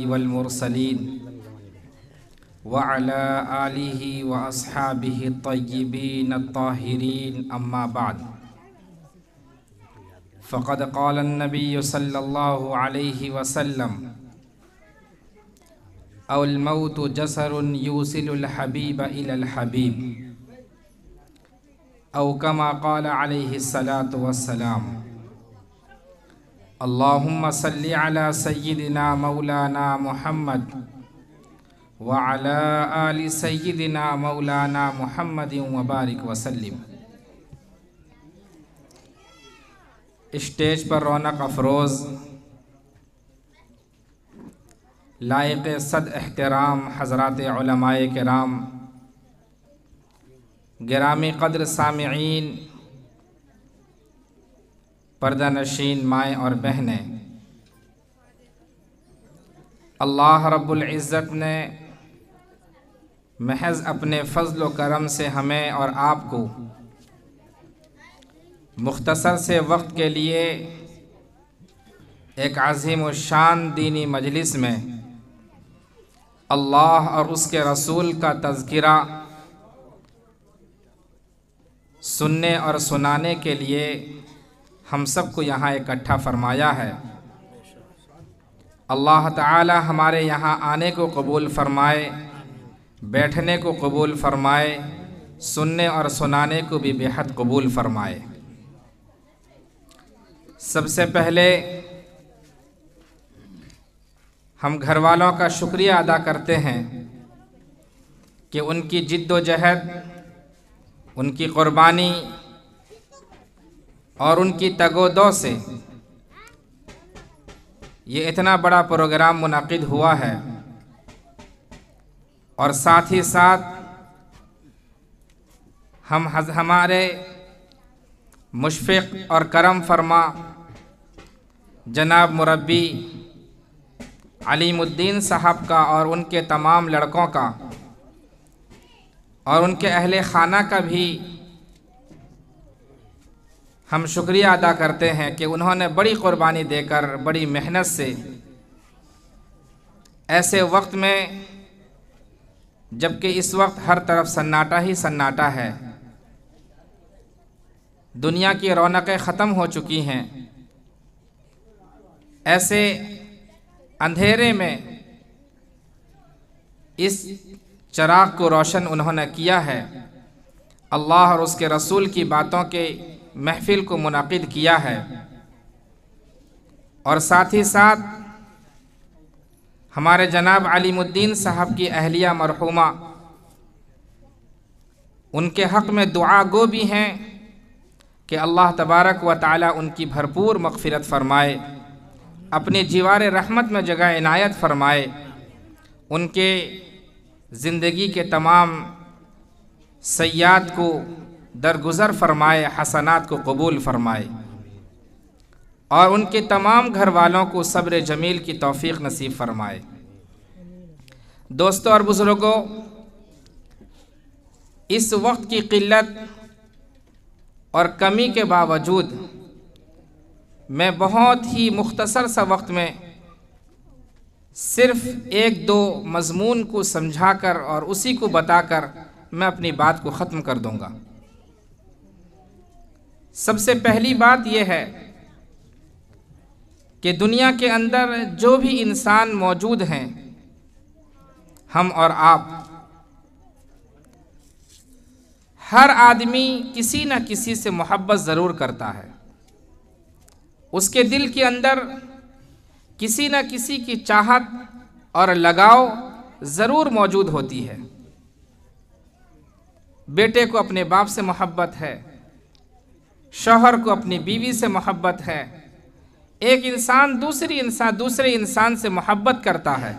والمرسلين وعلى آله وأصحابه الطيبين الطاهرين أما بعد فقد قال النبي صلى الله عليه وسلم أو الموت جسر يوصل الحبيب إلى الحبيب أو كما قال عليه الصلاة والسلام اللهم صل على سيدنا मौलाना محمد وعلى ال سيدنا مولانا मौलाना وبارك وسلم स्टेज पर रौनक अफरोज़ लायक सद अहतराम हजरत कराम गिरामी कदर सामीन पर्दा नशीन माएँ और बहनें अल्लाह रब्बुल इज़्ज़त ने महज अपने फजल करम से हमें और आपको मुख्तसर से वक्त के लिए एक अजीम शान दीनी मजलिस में अल्लाह और उसके रसूल का तज़किरा सुनने और सुनाने के लिए हम सबको यहाँ इकट्ठा फरमाया है अल्लाह ताला हमारे यहाँ आने को कबूल फरमाए बैठने को कबूल फरमाए सुनने और सुनाने को भी बेहद कबूल फरमाए सबसे पहले हम घर वालों का शुक्रिया अदा करते हैं कि उनकी जिद्दोजहद उनकी क़ुरबानी और उनकी तगोदो से ये इतना बड़ा प्रोग्राम मुनद हुआ है और साथ ही साथ हम हमारे मुशफ़ और करम फरमा जनाब मुरबी अलीमुद्दीन साहब का और उनके तमाम लड़कों का और उनके अहल ख़ाना का भी हम शुक्रिया अदा करते हैं कि उन्होंने बड़ी क़ुरबानी देकर बड़ी मेहनत से ऐसे वक्त में जबकि इस वक्त हर तरफ सन्नाटा ही सन्नाटा है दुनिया की रौनकें ख़त्म हो चुकी हैं ऐसे अंधेरे में इस चराग को रोशन उन्होंने किया है अल्लाह और उसके रसूल की बातों के महफिल को मुनद किया है और साथ ही साथ हमारे जनाब अलीमुद्दीन साहब की अहलिया मरहुमा उनके हक़ में दुआ गो भी हैं कि अल्लाह तबारक व ताली उनकी भरपूर मगफ़िरत फरमाए अपने जीवार रहमत में जगह इनायत फरमाए उनके ज़िंदगी के तमाम सयाद को दरगुजर फरमाए हसनात को कबूल फरमाए और उनके तमाम घर वालों को सब्र जमील की तौफीक नसीब फरमाए दोस्तों और बुज़ुर्गों इस वक्त की किल्लत और कमी के बावजूद मैं बहुत ही मुख्तसर सा वक्त में सिर्फ एक दो मजमून को समझाकर और उसी को बताकर मैं अपनी बात को ख़त्म कर दूँगा सबसे पहली बात यह है कि दुनिया के अंदर जो भी इंसान मौजूद हैं हम और आप हर आदमी किसी न किसी से मोहब्बत ज़रूर करता है उसके दिल के अंदर किसी न किसी की चाहत और लगाव ज़रूर मौजूद होती है बेटे को अपने बाप से मोहब्बत है शोहर को अपनी बीवी से मोहब्बत है एक इंसान दूसरी इंसान दूसरे इंसान से मोहब्बत करता है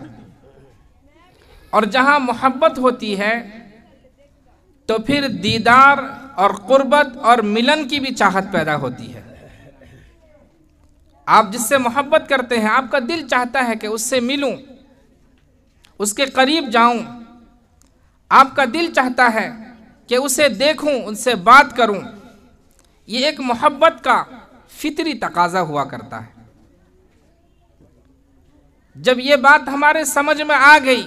और जहाँ मोहब्बत होती है तो फिर दीदार और कुर्बत और मिलन की भी चाहत पैदा होती है आप जिससे मोहब्बत करते हैं आपका दिल चाहता है कि उससे मिलूं, उसके करीब जाऊं, आपका दिल चाहता है कि उसे देखूं, उनसे बात करूं, ये एक मोहब्बत का फितरी तकाजा हुआ करता है जब ये बात हमारे समझ में आ गई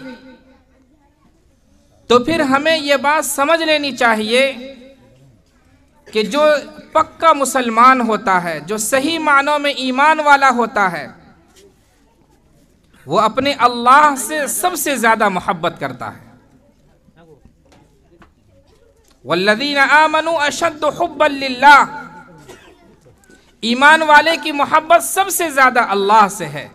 तो फिर हमें ये बात समझ लेनी चाहिए कि जो पक्का मुसलमान होता है जो सही मानों में ईमान वाला होता है वो अपने अल्लाह से सबसे ज़्यादा मोहब्बत करता है वल्लदीन आमनु अशद हब्बल्ला ईमान वाले की मोहब्बत सबसे ज़्यादा अल्लाह से है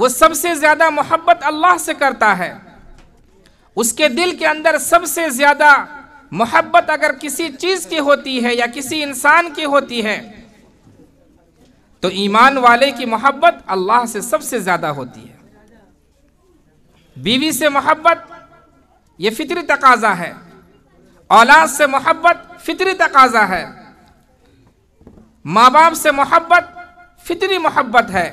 वो सबसे ज़्यादा मोहब्बत अल्लाह से करता है उसके दिल के अंदर सबसे ज़्यादा मोहब्बत अगर किसी चीज़ की होती है या किसी इंसान की होती है तो ईमान वाले की मोहब्बत अल्लाह से सबसे ज़्यादा होती है बीवी से मोहब्बत ये फितरी तकाजा है औलाद से मोहब्बत फितरी तकाजा है माँ बाप से मोहब्बत फितरी मोहब्बत है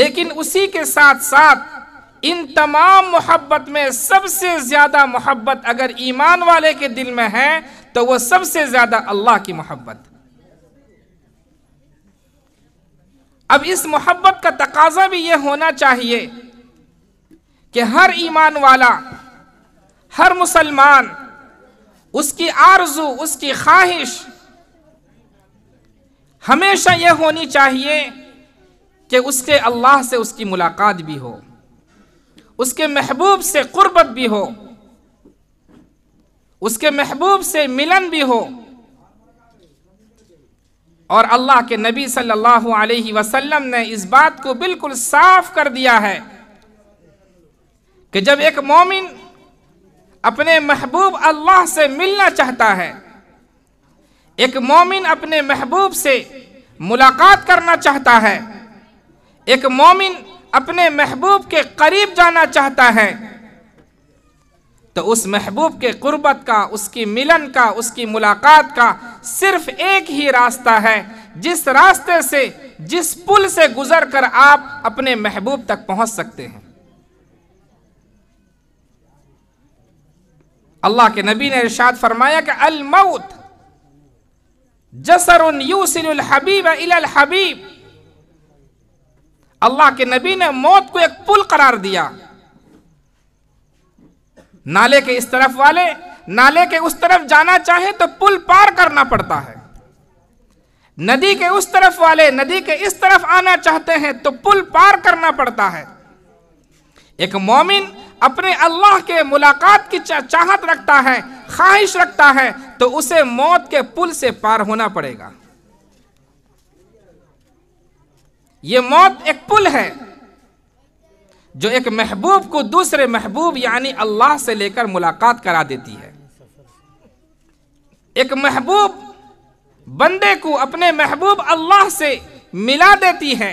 लेकिन उसी के साथ साथ इन तमाम मोहब्बत में सबसे ज़्यादा मोहब्बत अगर ईमान वाले के दिल में है तो वो सबसे ज़्यादा अल्लाह की मोहब्बत अब इस मोहब्बत का तकाजा भी ये होना चाहिए कि हर ईमान वाला हर मुसलमान उसकी आरजू उसकी ख्वाहिश हमेशा यह होनी चाहिए कि उसके अल्लाह से उसकी मुलाकात भी हो उसके महबूब से कुर्बत भी हो उसके महबूब से मिलन भी हो और अल्लाह के नबी सल्लल्लाहु अलैहि वसल्लम ने इस बात को बिल्कुल साफ कर दिया है कि जब एक मोमिन अपने महबूब अल्लाह से मिलना चाहता है एक मोमिन अपने महबूब से मुलाकात करना चाहता है एक मोमिन अपने महबूब के करीब जाना चाहता है तो उस महबूब के कुर्बत का उसकी मिलन का उसकी मुलाकात का सिर्फ एक ही रास्ता है जिस रास्ते से जिस पुल से गुजर कर आप अपने महबूब तक पहुंच सकते हैं अल्लाह के नबी ने इरशाद फरमाया कि मौत जसर यूसिल हबीब इल हबीब अल्लाह के नबी ने मौत को एक पुल करार दिया नाले के इस तरफ वाले नाले के उस तरफ जाना चाहे तो पुल पार करना पड़ता है नदी के उस तरफ वाले नदी के इस तरफ आना चाहते हैं तो पुल पार करना पड़ता है एक मोमिन अपने अल्लाह के मुलाकात की चाहत रखता है ख्वाहिश रखता है तो उसे मौत के पुल से पार होना पड़ेगा ये मौत एक पुल है जो एक महबूब को दूसरे महबूब यानी अल्लाह से लेकर मुलाकात करा देती है एक महबूब बंदे को अपने महबूब अल्लाह से मिला देती है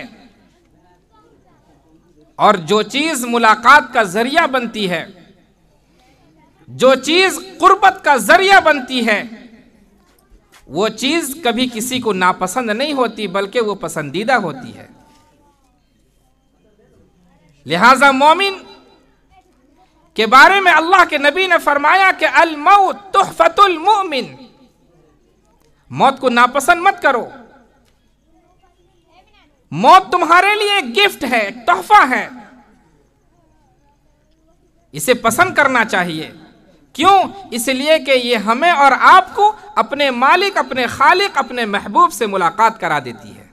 और जो चीज़ मुलाकात का जरिया बनती है जो चीज़ कुर्बत का जरिया बनती है वो चीज़ कभी किसी को नापसंद नहीं होती बल्कि वो पसंदीदा होती है लिहाजा मोमिन के बारे में अल्लाह के नबी ने फरमाया कि मऊ तुहफतुल मोमिन मौत को नापसंद मत करो मौत तुम्हारे लिए गिफ्ट है तोहफा है इसे पसंद करना चाहिए क्यों इसलिए कि ये हमें और आपको अपने मालिक अपने खालिक अपने महबूब से मुलाकात करा देती है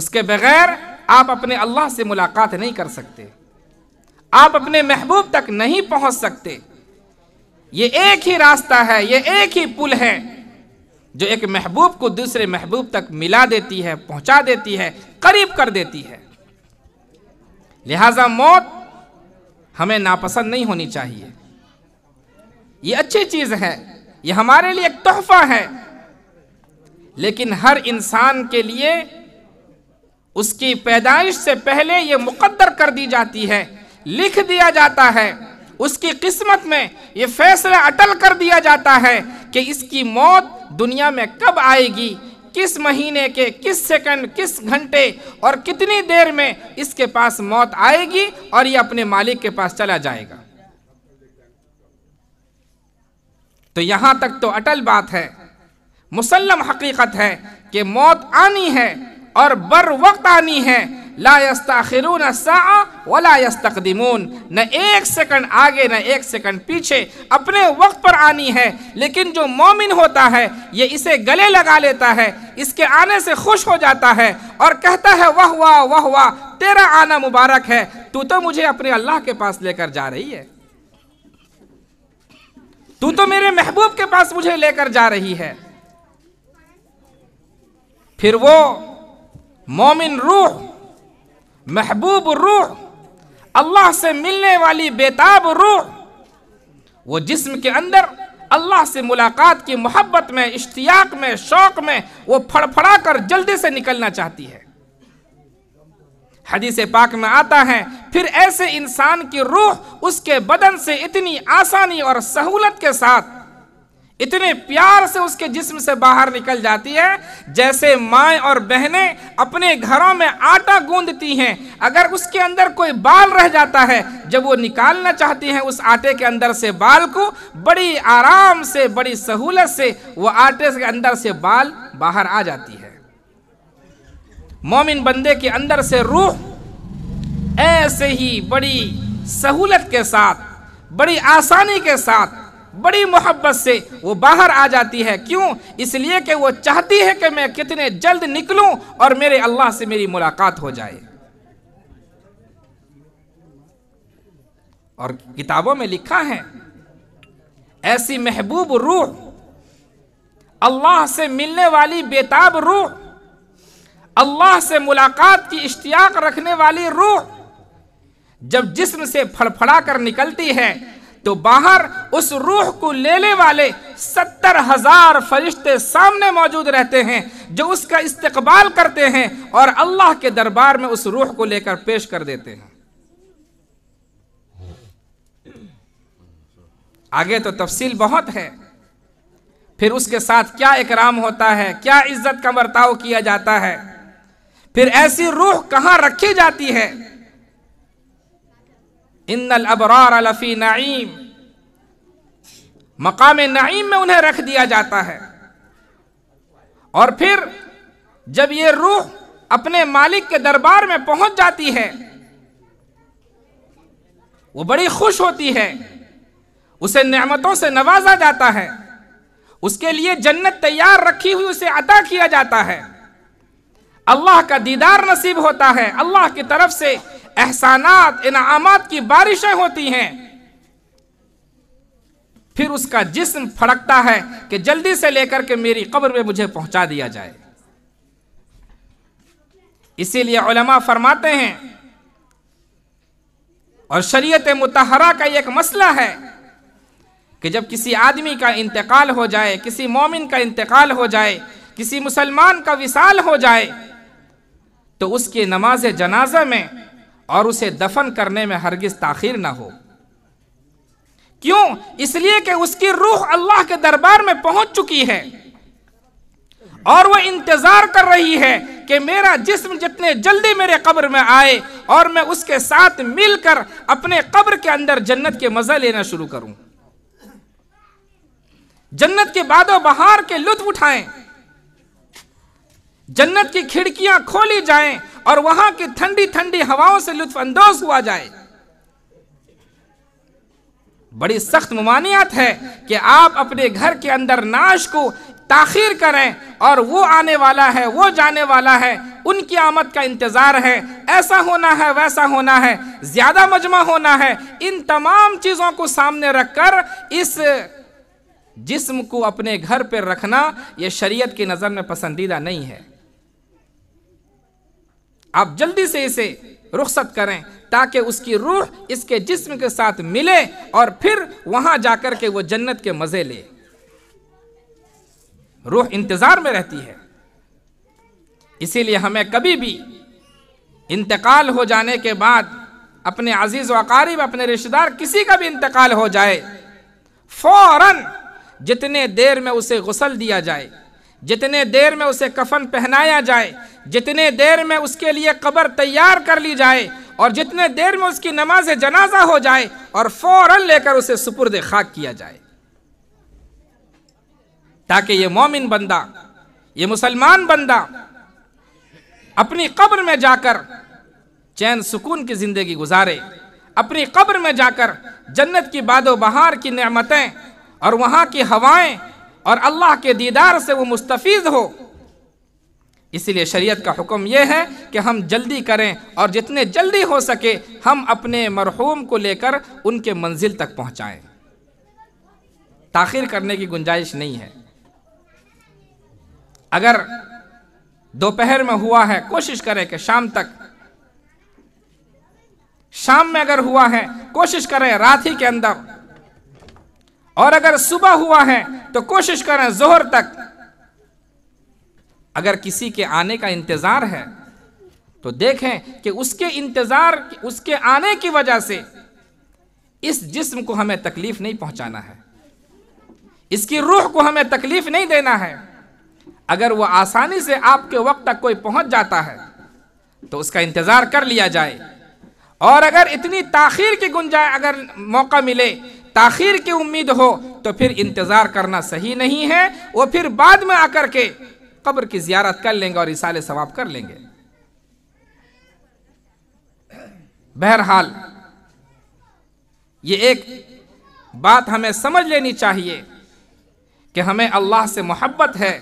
उसके बगैर आप अपने अल्लाह से मुलाकात नहीं कर सकते आप अपने महबूब तक नहीं पहुंच सकते ये एक ही रास्ता है ये एक ही पुल है जो एक महबूब को दूसरे महबूब तक मिला देती है पहुंचा देती है करीब कर देती है लिहाजा मौत हमें नापसंद नहीं होनी चाहिए ये अच्छी चीज़ है ये हमारे लिए एक तोहफा है लेकिन हर इंसान के लिए उसकी पैदाइश से पहले ये मुकद्दर कर दी जाती है लिख दिया जाता है उसकी किस्मत में ये फैसला अटल कर दिया जाता है कि इसकी मौत दुनिया में कब आएगी किस महीने के किस सेकंड किस घंटे और कितनी देर में इसके पास मौत आएगी और ये अपने मालिक के पास चला जाएगा तो यहां तक तो अटल बात है मुसलम हकीकत है कि मौत आनी है और बर वक्त आनी है लास्तरून वला न एक सेकंड आगे न एक सेकंड पीछे अपने वक्त पर आनी है लेकिन जो मोमिन होता है ये इसे गले लगा लेता है इसके आने से खुश हो जाता है और कहता है वह वाह वह वाह तेरा आना मुबारक है तू तो मुझे अपने अल्लाह के पास लेकर जा रही है तू तो मेरे महबूब के पास मुझे लेकर जा रही है फिर वो मोमिन रूह महबूब रूह अल्लाह से मिलने वाली बेताब रूह वो जिस्म के अंदर अल्लाह से मुलाकात की मोहब्बत में इश्तियाक में शौक में वो फड़फड़ा कर जल्दी से निकलना चाहती है हदीसे पाक में आता है फिर ऐसे इंसान की रूह उसके बदन से इतनी आसानी और सहूलत के साथ इतने प्यार से उसके जिस्म से बाहर निकल जाती है जैसे माए और बहनें अपने घरों में आटा गूंदती हैं अगर उसके अंदर कोई बाल रह जाता है जब वो निकालना चाहती हैं उस आटे के अंदर से बाल को बड़ी आराम से बड़ी सहूलत से वो आटे के अंदर से बाल बाहर आ जाती है मोमिन बंदे के अंदर से रूह ऐसे ही बड़ी सहूलत के साथ बड़ी आसानी के साथ बड़ी मोहब्बत से वो बाहर आ जाती है क्यों इसलिए कि वो चाहती है कि मैं कितने जल्द निकलूं और मेरे अल्लाह से मेरी मुलाकात हो जाए और किताबों में लिखा है ऐसी महबूब रूह अल्लाह से मिलने वाली बेताब रूह अल्लाह से मुलाकात की इश्तियाक रखने वाली रूह जब जिस्म से फड़फड़ा कर निकलती है तो बाहर उस रूह को लेने वाले सत्तर हजार फरिश्ते सामने मौजूद रहते हैं जो उसका इस्तकबाल करते हैं और अल्लाह के दरबार में उस रूह को लेकर पेश कर देते हैं आगे तो तफसील बहुत है फिर उसके साथ क्या इकराम होता है क्या इज्जत का बर्ताव किया जाता है फिर ऐसी रूह कहां रखी जाती है इन्नल अबरार लफी नईम मकाम नईम में उन्हें रख दिया जाता है और फिर जब ये रूह अपने मालिक के दरबार में पहुंच जाती है वो बड़ी खुश होती है उसे नेमतों से नवाजा जाता है उसके लिए जन्नत तैयार रखी हुई उसे अता किया जाता है अल्लाह का दीदार नसीब होता है अल्लाह की तरफ से एहसानात इनामत की बारिशें होती हैं फिर उसका जिस्म फड़कता है कि जल्दी से लेकर के मेरी कब्र में मुझे पहुंचा दिया जाए इसीलिए उलमा फरमाते हैं और शरीयत मुतहरा का एक मसला है कि जब किसी आदमी का इंतकाल हो जाए किसी मोमिन का इंतकाल हो जाए किसी मुसलमान का विसाल हो जाए तो उसकी नमाज जनाजा में और उसे दफन करने में हरगिज ताखिर ना हो क्यों इसलिए कि उसकी रूह अल्लाह के दरबार में पहुंच चुकी है और वह इंतजार कर रही है कि मेरा जिस्म जितने जल्दी मेरे कब्र में आए और मैं उसके साथ मिलकर अपने कब्र के अंदर जन्नत के मजा लेना शुरू करूं जन्नत के बाद बहार के लुत्फ उठाएं जन्नत की खिड़कियां खोली जाएं और वहां की ठंडी ठंडी हवाओं से लुत्फानंदोज हुआ जाए बड़ी सख्त ममानियत है कि आप अपने घर के अंदर नाश को ताखिर करें और वो आने वाला है वो जाने वाला है उनकी आमद का इंतज़ार है ऐसा होना है वैसा होना है ज़्यादा मजमा होना है इन तमाम चीज़ों को सामने रखकर इस जिस्म को अपने घर पर रखना यह शरीयत की नज़र में पसंदीदा नहीं है आप जल्दी से इसे रुखसत करें ताकि उसकी रूह इसके जिस्म के साथ मिले और फिर वहां जाकर के वो जन्नत के मज़े ले रूह इंतज़ार में रहती है इसीलिए हमें कभी भी इंतकाल हो जाने के बाद अपने अजीज वकारीब अपने रिश्तेदार किसी का भी इंतकाल हो जाए फौरन जितने देर में उसे गुसल दिया जाए जितने देर में उसे कफन पहनाया जाए जितने देर में उसके लिए कब्र तैयार कर ली जाए और जितने देर में उसकी नमाज जनाजा हो जाए और फौरन लेकर उसे सुपुर्द खाक किया जाए ताकि ये मोमिन बंदा ये मुसलमान बंदा अपनी कब्र में जाकर चैन सुकून की ज़िंदगी गुजारे अपनी कब्र में जाकर जन्नत की बादो बहार की नमतें और वहाँ की हवाएं और अल्लाह के दीदार से वो मुस्तफ़ हो इसलिए शरीयत का हुक्म यह है कि हम जल्दी करें और जितने जल्दी हो सके हम अपने मरहूम को लेकर उनके मंजिल तक पहुंचाएं ताखिर करने की गुंजाइश नहीं है अगर दोपहर में हुआ है कोशिश करें कि शाम तक शाम में अगर हुआ है कोशिश करें रात ही के अंदर और अगर सुबह हुआ है तो कोशिश करें जोहर तक अगर किसी के आने का इंतज़ार है तो देखें कि उसके इंतज़ार उसके आने की वजह से इस जिस्म को हमें तकलीफ नहीं पहुंचाना है इसकी रूह को हमें तकलीफ नहीं देना है अगर वह आसानी से आपके वक्त तक कोई पहुंच जाता है तो उसका इंतज़ार कर लिया जाए और अगर इतनी ताखिर की गुंजाइश अगर मौका मिले ताखिर की उम्मीद हो तो फिर इंतज़ार करना सही नहीं है वो फिर बाद में आकर के कब्र की जियारत कर लेंगे और इसाले सवाब कर लेंगे बहरहाल ये एक बात हमें समझ लेनी चाहिए कि हमें अल्लाह से मोहब्बत है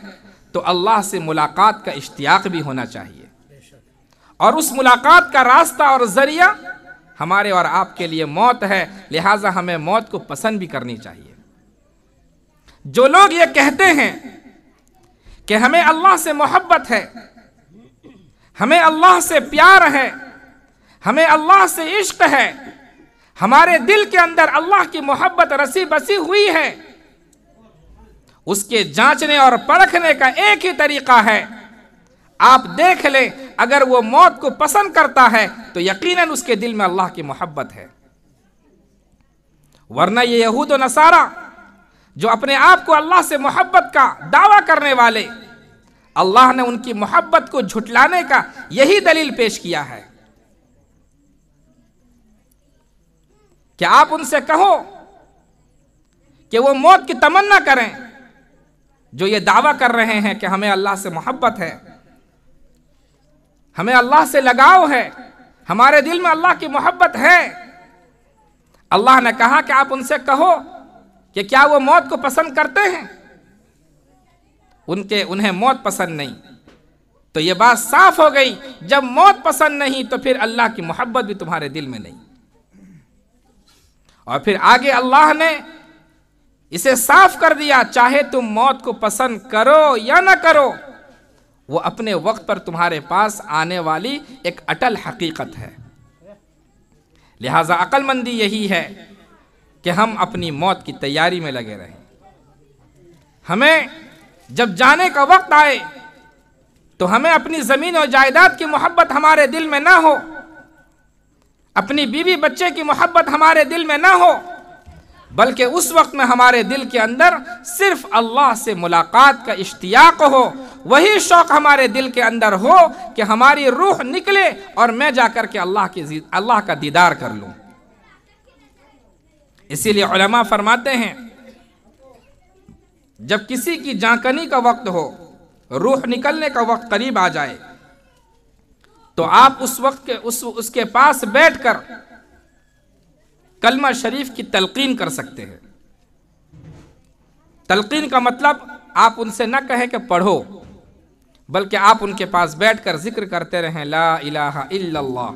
तो अल्लाह से मुलाकात का इश्तियाक भी होना चाहिए और उस मुलाकात का रास्ता और ज़रिया हमारे और आपके लिए मौत है लिहाजा हमें मौत को पसंद भी करनी चाहिए जो लोग ये कहते हैं कि हमें अल्लाह से मोहब्बत है हमें अल्लाह से प्यार है हमें अल्लाह से इश्क है हमारे दिल के अंदर अल्लाह की मोहब्बत रसी बसी हुई है उसके जांचने और परखने का एक ही तरीका है आप देख लें अगर वो मौत को पसंद करता है तो यकीनन उसके दिल में अल्लाह की मोहब्बत है वरना ये यहूद और नसारा जो अपने आप को अल्लाह से मोहब्बत का दावा करने वाले अल्लाह ने उनकी मोहब्बत को झुटलाने का यही दलील पेश किया है कि आप उनसे कहो कि वो मौत की तमन्ना करें जो ये दावा कर रहे हैं कि हमें अल्लाह से मोहब्बत है हमें अल्लाह से लगाव है हमारे दिल में अल्लाह की मोहब्बत है अल्लाह ने कहा कि आप उनसे कहो कि क्या वो मौत को पसंद करते हैं उनके उन्हें मौत पसंद नहीं तो ये बात साफ हो गई जब मौत पसंद नहीं तो फिर अल्लाह की मोहब्बत भी तुम्हारे दिल में नहीं और फिर आगे अल्लाह ने इसे साफ कर दिया चाहे तुम मौत को पसंद करो या ना करो वो अपने वक्त पर तुम्हारे पास आने वाली एक अटल हकीकत है लिहाजा अक्लमंदी यही है कि हम अपनी मौत की तैयारी में लगे रहें हमें जब जाने का वक्त आए तो हमें अपनी ज़मीन और जायदाद की मोहब्बत हमारे दिल में ना हो अपनी बीवी बच्चे की मोहब्बत हमारे दिल में ना हो बल्कि उस वक्त में हमारे दिल के अंदर सिर्फ अल्लाह से मुलाकात का इश्तियाक हो वही शौक़ हमारे दिल के अंदर हो कि हमारी रूह निकले और मैं जाकर के अल्लाह के अल्लाह का दीदार कर लूँ इसीलिए फरमाते हैं जब किसी की जाकनी का वक्त हो रूह निकलने का वक्त करीब आ जाए तो आप उस वक्त के उस उसके पास बैठकर कलमा शरीफ की तलकिन कर सकते हैं तलकिन का मतलब आप उनसे न कहें कि पढ़ो बल्कि आप उनके पास बैठकर जिक्र करते रहें ला इलाहा इल्लल्लाह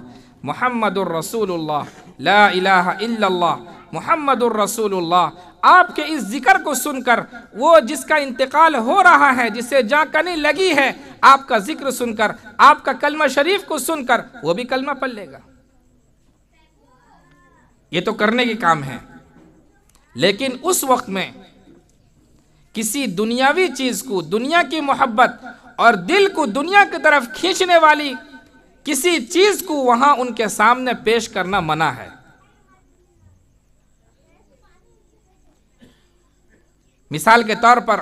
मोहम्मद रसूलुल्लाह ला इलाहा इल्लल्लाह मुहम्मदुर रसूलुल्लाह आपके इस जिक्र को सुनकर वो जिसका इंतकाल हो रहा है जिसे जाकनी लगी है आपका जिक्र सुनकर आपका कलमा शरीफ को सुनकर वो भी कलमा पढ़ लेगा ये तो करने के काम है लेकिन उस वक्त में किसी दुनियावी चीज़ को दुनिया की मोहब्बत और दिल को दुनिया की तरफ खींचने वाली किसी चीज़ को वहां उनके सामने पेश करना मना है मिसाल के तौर पर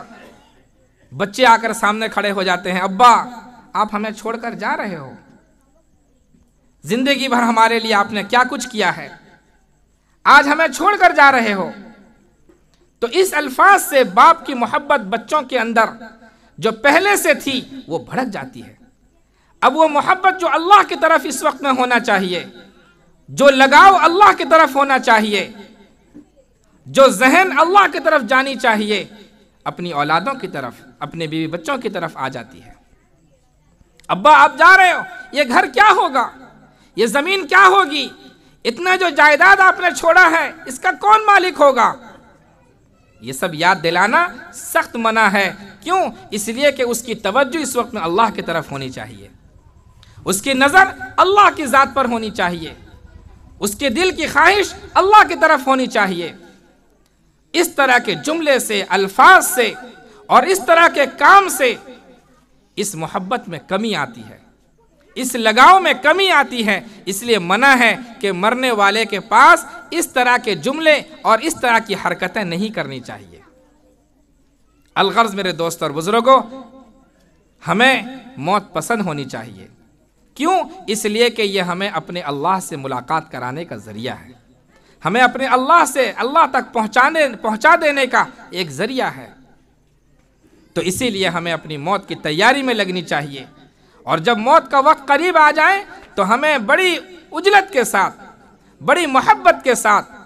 बच्चे आकर सामने खड़े हो जाते हैं अब्बा आप हमें छोड़कर जा रहे हो जिंदगी भर हमारे लिए आपने क्या कुछ किया है आज हमें छोड़कर जा रहे हो तो इस अल्फाज से बाप की मोहब्बत बच्चों के अंदर जो पहले से थी वो भड़क जाती है अब वो मोहब्बत जो अल्लाह की तरफ इस वक्त में होना चाहिए जो लगाव अल्लाह की तरफ होना चाहिए जो जहन अल्लाह की तरफ जानी चाहिए अपनी औलादों की तरफ अपने बीवी बच्चों की तरफ आ जाती है अब्बा आप जा रहे हो ये घर क्या होगा ये ज़मीन क्या होगी इतना जो जायदाद आपने छोड़ा है इसका कौन मालिक होगा ये सब याद दिलाना सख्त मना है क्यों इसलिए कि उसकी तवज्जो इस वक्त में अल्लाह की तरफ होनी चाहिए उसकी नज़र अल्लाह की ज़ात पर होनी चाहिए उसके दिल की ख्वाहिश अल्लाह की तरफ होनी चाहिए इस तरह के जुमले से अल्फाज से और इस तरह के काम से इस मोहब्बत में कमी आती है इस लगाव में कमी आती है इसलिए मना है कि मरने वाले के पास इस तरह के जुमले और इस तरह की हरकतें नहीं करनी चाहिए अलगर्ज मेरे दोस्त और बुजुर्गों हमें मौत पसंद होनी चाहिए क्यों इसलिए कि यह हमें अपने अल्लाह से मुलाकात कराने का ज़रिया है हमें अपने अल्लाह से अल्लाह तक पहुंचाने पहुंचा देने का एक ज़रिया है तो इसीलिए हमें अपनी मौत की तैयारी में लगनी चाहिए और जब मौत का वक्त करीब आ जाए तो हमें बड़ी उजलत के साथ बड़ी मोहब्बत के साथ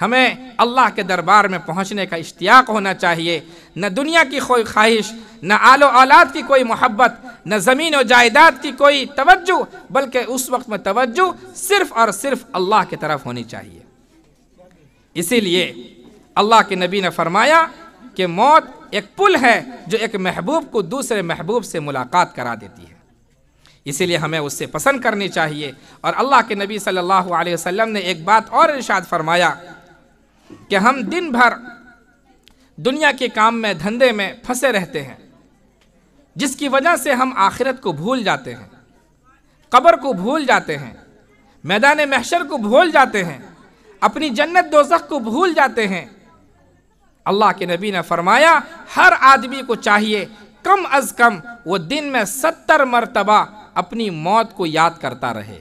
हमें अल्लाह के दरबार में पहुंचने का इश्तियाक होना चाहिए न दुनिया की कोई ख्वाहिश न आलो आलाद की कोई मोहब्बत न ज़मीन व जायदाद की कोई तवज्जो बल्कि उस वक्त में तवज्जो सिर्फ़ और सिर्फ अल्लाह की तरफ होनी चाहिए इसीलिए अल्लाह के नबी ने फरमाया कि मौत एक पुल है जो एक महबूब को दूसरे महबूब से मुलाकात करा देती है इसीलिए हमें उससे पसंद करनी चाहिए और अल्लाह के नबी सल्लल्लाहु अलैहि वसल्लम ने एक बात और इरशाद फरमाया कि हम दिन भर दुनिया के काम में धंधे में फंसे रहते हैं जिसकी वजह से हम आखिरत को भूल जाते हैं कब्र को भूल जाते हैं मैदान महशर को भूल जाते हैं अपनी जन्नत दोजख को भूल जाते हैं अल्लाह के नबी ने फरमाया हर आदमी को चाहिए कम अज कम वो दिन में सत्तर मरतबा अपनी मौत को याद करता रहे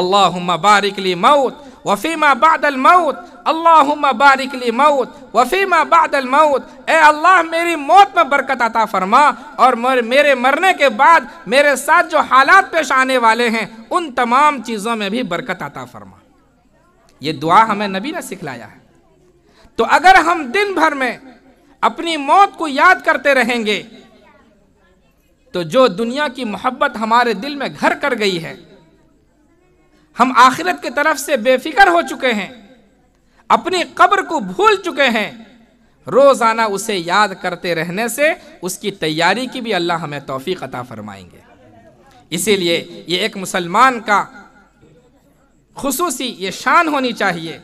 अल्लाह बारिकली मौत वफ़ीमा बादल मऊत अल्लाह बारिकली मौत वफ़ीमा बादल मौत ए अल्लाह मेरी मौत में बरकत अता फरमा और मेरे मरने के बाद मेरे साथ जो हालात पेश आने वाले हैं उन तमाम चीज़ों में भी बरकत अता फरमा ये दुआ हमें नबी ने सिखलाया है तो अगर हम दिन भर में अपनी मौत को याद करते रहेंगे तो जो दुनिया की मोहब्बत हमारे दिल में घर कर गई है हम आखिरत की तरफ से बेफिक्र हो चुके हैं अपनी कब्र को भूल चुके हैं रोज़ाना उसे याद करते रहने से उसकी तैयारी की भी अल्लाह हमें तोफ़ी अता फरमाएंगे इसीलिए ये एक मुसलमान का खसूसी ये शान होनी चाहिए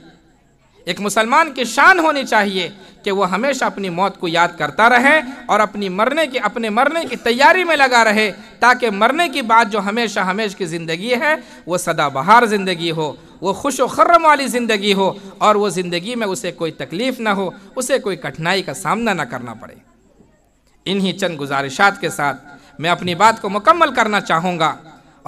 एक मुसलमान की शान होनी चाहिए कि वह हमेशा अपनी मौत को याद करता रहे और अपनी मरने की अपने मरने की तैयारी में लगा रहे ताकि मरने की बात जो हमेशा हमेशा की ज़िंदगी है वो सदाबहार ज़िंदगी हो वो खुश खर्रम वाली ज़िंदगी हो और वो ज़िंदगी में उसे कोई तकलीफ़ ना हो उसे कोई कठिनाई का सामना ना करना पड़े इन्हीं चंद गुजारिशात के साथ मैं अपनी बात को मुकम्मल करना चाहूँगा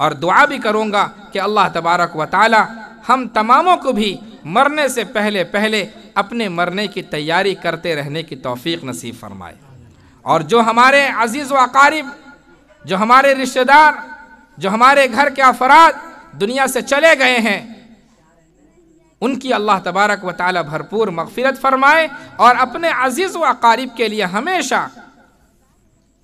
और दुआ भी करूँगा कि अल्लाह तबारक व ताली हम तमामों को भी मरने से पहले पहले अपने मरने की तैयारी करते रहने की तौफीक नसीब फरमाए और जो हमारे अजीज़ व अकारीब जो हमारे रिश्तेदार जो हमारे घर के अफराद दुनिया से चले गए हैं उनकी अल्लाह तबारक व ताल भरपूर मगफिरत फरमाए और अपने अजीज़ व अकारीब के लिए हमेशा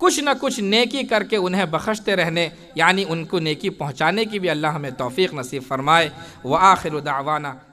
कुछ न कुछ नेकी करके उन्हें बख्शते रहने यानी उनको नेकी पहुँचाने की भी अल्लाह हमें तौफीक नसीब फरमाए व आखिर दावाना